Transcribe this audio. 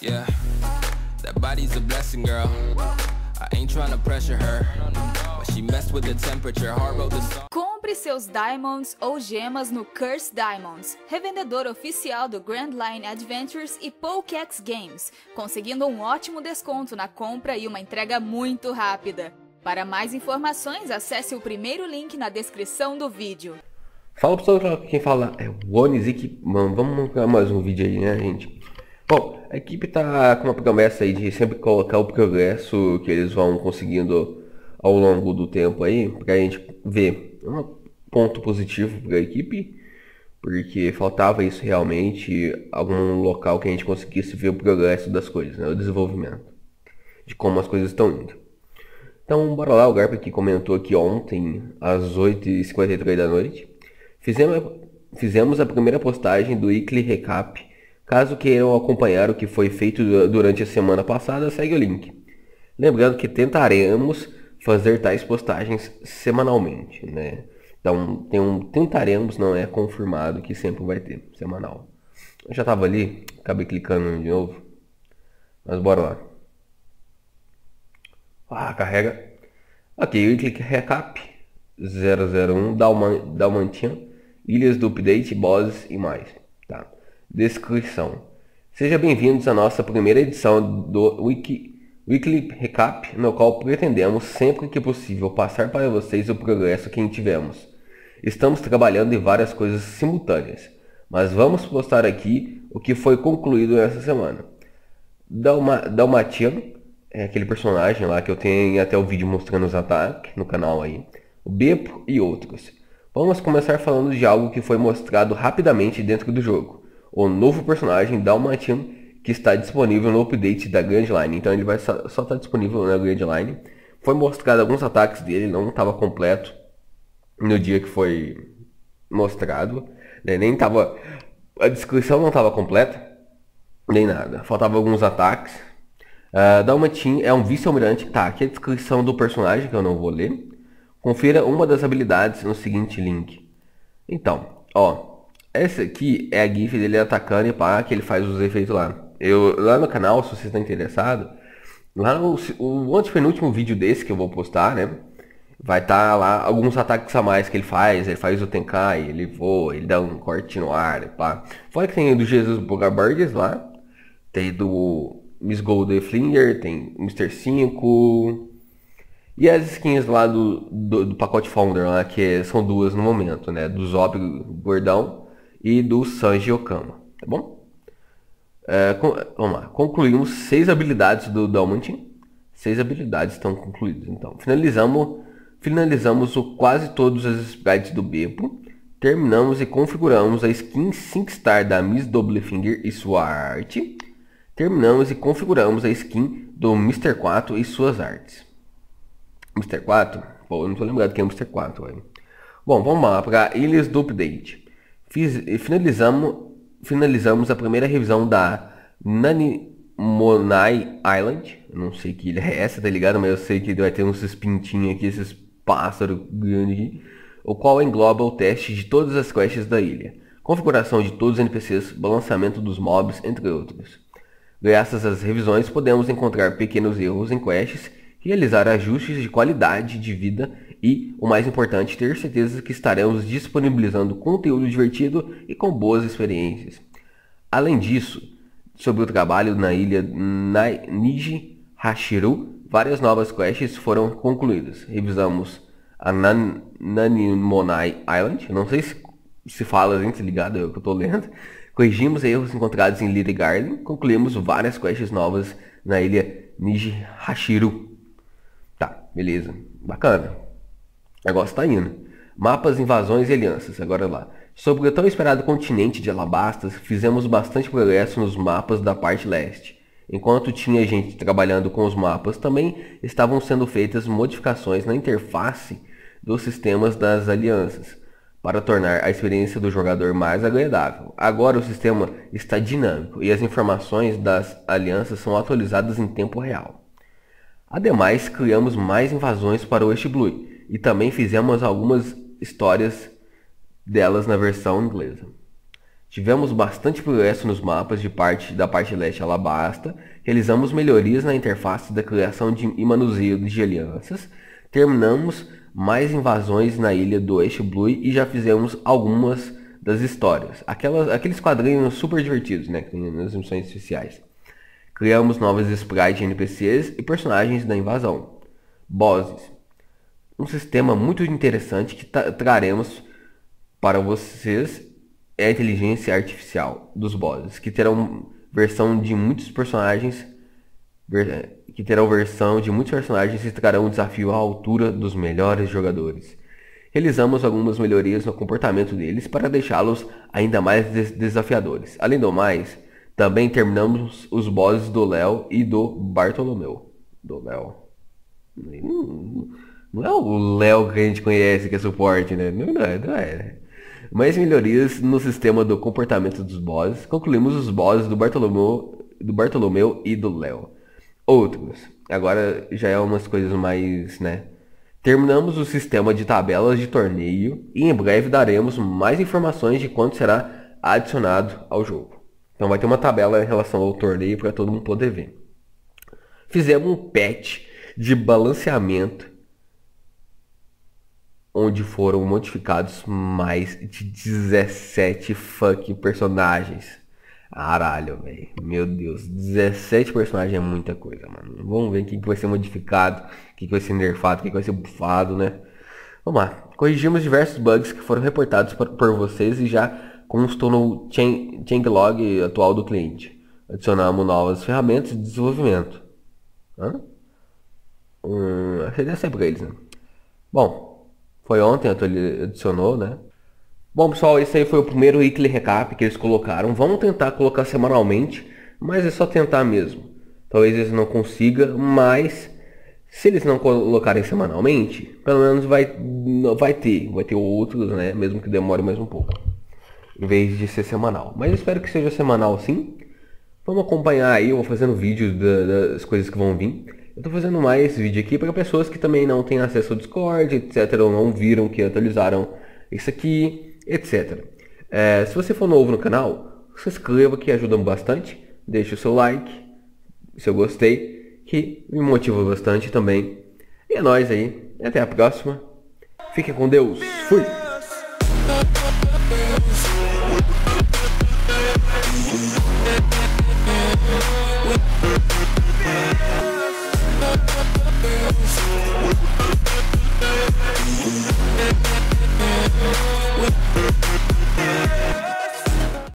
Yeah, that body's a blessing, girl. I ain't trying to pressure her. But she messed with the temperature, heart wrote the song. Compre seus diamonds ou gemas no Curse Diamonds, revendedor oficial do Grand Line Adventures e Pokex Games, conseguindo um ótimo desconto na compra e uma entrega muito rápida. Para mais informações, acesse o primeiro link na descrição do vídeo. Fala pessoal, quem fala é o Onizik, mano, vamos montar mais um vídeo aí, né gente? Bom, a equipe está com uma promessa aí de sempre colocar o progresso que eles vão conseguindo ao longo do tempo aí, para a gente ver. É um ponto positivo para a equipe, porque faltava isso realmente, algum local que a gente conseguisse ver o progresso das coisas, né, o desenvolvimento, de como as coisas estão indo. Então, bora lá, o Garpa que comentou aqui ontem, às 8h53 da noite, fizemos, a primeira postagem do Weekly Recap, Caso queiram acompanhar o que foi feito durante a semana passada, segue o link. Lembrando que tentaremos fazer tais postagens semanalmente, né? Então, tem um tentaremos, não é confirmado que sempre vai ter, semanal. Eu já estava ali, acabei clicando de novo. Mas bora lá. Ah, carrega. Aqui, eu clique recap 001, Dalmantian, Ilhas do Update, Bosses e mais descrição. Sejam bem-vindos à nossa primeira edição do Wiki, Weekly Recap, no qual pretendemos, sempre que possível, passar para vocês o progresso que tivemos. Estamos trabalhando em várias coisas simultâneas, mas vamos postar aqui o que foi concluído essa semana. Dalma, Dalmatian, é aquele personagem lá que eu tenho até o vídeo mostrando os ataques no canal aí, o Beppo e outros. Vamos começar falando de algo que foi mostrado rapidamente dentro do jogo o novo personagem Dalmatian que está disponível no update da Grand Line. Então ele vai só estar tá disponível na Grand Line. Foi mostrado alguns ataques dele, não estava completo no dia que foi mostrado. Né? Nem estava A descrição não estava completa. Nem nada. faltava alguns ataques. Uh, Dalmatin é um vice-almirante. Tá, aqui é a descrição do personagem que eu não vou ler. Confira uma das habilidades no seguinte link. Então, ó. Essa aqui é a GIF dele atacando e pá, que ele faz os efeitos lá. Eu, lá no canal, se você está interessado, lá no o antepenúltimo vídeo desse que eu vou postar, né? Vai estar tá lá alguns ataques a mais que ele faz. Ele faz o Tenkai, ele voa, ele dá um corte no ar, pá. Fora que tem do Jesus Bogabardes lá. Tem do Miss Golden Flinger, tem Mr. 5. E as skins lá do, do, do pacote Founder lá, que é, são duas no momento, né? Do Zop Gordão e do Sanji Okama, tá bom? É, com, vamos lá, concluímos seis habilidades do Dalmatin. Seis habilidades estão concluídas, então. Finalizamos, finalizamos o, quase todos os sprites do Bebo. Terminamos e configuramos a skin 5 star da Miss Doublefinger e sua arte. Terminamos e configuramos a skin do Mr. 4 e suas artes. Mr. 4? Pô, eu não tô lembrado quem é o Mr. 4. Ué. Bom, vamos lá para Ilhas do Update. Fiz, finalizamos, finalizamos a primeira revisão da Nanimonai Island. Não sei que ilha é essa, tá ligado? Mas eu sei que vai ter uns pintinhos aqui, esses pássaros grandes aqui. O qual engloba o teste de todas as quests da ilha. Configuração de todos os NPCs, balançamento dos mobs, entre outros. Graças às revisões, podemos encontrar pequenos erros em quests, realizar ajustes de qualidade de vida e, o mais importante, ter certeza que estaremos disponibilizando conteúdo divertido e com boas experiências. Além disso, sobre o trabalho na ilha Niji Hashiru, várias novas quests foram concluídas. Revisamos a Nan Nanimonai Island, não sei se, se fala gente assim, ligado é o que eu estou lendo. Corrigimos erros encontrados em Little Garden, concluímos várias quests novas na ilha Niji Hashiru. Tá, beleza, bacana negócio tá indo. Mapas, invasões e alianças, agora lá. Sobre o tão esperado continente de Alabastas, fizemos bastante progresso nos mapas da parte leste. Enquanto tinha gente trabalhando com os mapas, também estavam sendo feitas modificações na interface dos sistemas das alianças, para tornar a experiência do jogador mais agradável. Agora o sistema está dinâmico e as informações das alianças são atualizadas em tempo real. Ademais, criamos mais invasões para o West Blue, e também fizemos algumas histórias delas na versão inglesa. Tivemos bastante progresso nos mapas de parte da parte leste alabasta, realizamos melhorias na interface da criação de, e manuseio de alianças, terminamos mais invasões na ilha do Oeste Blue e já fizemos algumas das histórias. Aquelas, aqueles quadrinhos super divertidos, né, nas missões oficiais. Criamos novas sprites de NPCs e personagens da invasão. Bosses um sistema muito interessante que traremos para vocês é a inteligência artificial dos bosses, que terão versão de muitos personagens que terão versão de muitos personagens e trarão um desafio à altura dos melhores jogadores. Realizamos algumas melhorias no comportamento deles para deixá-los ainda mais des desafiadores. Além do mais, também terminamos os bosses do Léo e do Bartolomeu. Do Léo. Não é o Léo que a gente conhece que é suporte, né? Não, não é, não é. Mais melhorias no sistema do comportamento dos bosses. Concluímos os bosses do Bartolomeu, do Bartolomeu e do Léo. Outros. Agora já é umas coisas mais, né? Terminamos o sistema de tabelas de torneio e em breve daremos mais informações de quanto será adicionado ao jogo. Então vai ter uma tabela em relação ao torneio para todo mundo poder ver. Fizemos um patch de balanceamento onde foram modificados mais de 17 fucking personagens. Caralho, velho. Meu Deus, 17 personagens é muita coisa, mano. Vamos ver o que, vai ser modificado, o que, vai ser nerfado, o que, vai ser bufado, né? Vamos lá. Corrigimos diversos bugs que foram reportados por, vocês e já constam no changelog atual do cliente. Adicionamos novas ferramentas de desenvolvimento. Hum, sempre pra eles, né? Bom, foi ontem, ele adicionou, né? Bom, pessoal, esse aí foi o primeiro weekly recap que eles colocaram. Vamos tentar colocar semanalmente, mas é só tentar mesmo. Talvez eles não consigam, mas se eles não colocarem semanalmente, pelo menos vai, vai ter, vai ter outros, né? Mesmo que demore mais um pouco, em vez de ser semanal. Mas espero que seja semanal, sim. Vamos acompanhar aí, eu vou fazendo vídeos das coisas que vão vir. Eu tô fazendo mais esse vídeo aqui para pessoas que também não têm acesso ao Discord, etc, ou não viram que atualizaram isso aqui, etc. É, se você for novo no canal, se inscreva que ajuda bastante, deixe o seu like, seu gostei, que me motiva bastante também. E é nóis aí, até a próxima. Fique com Deus, fui!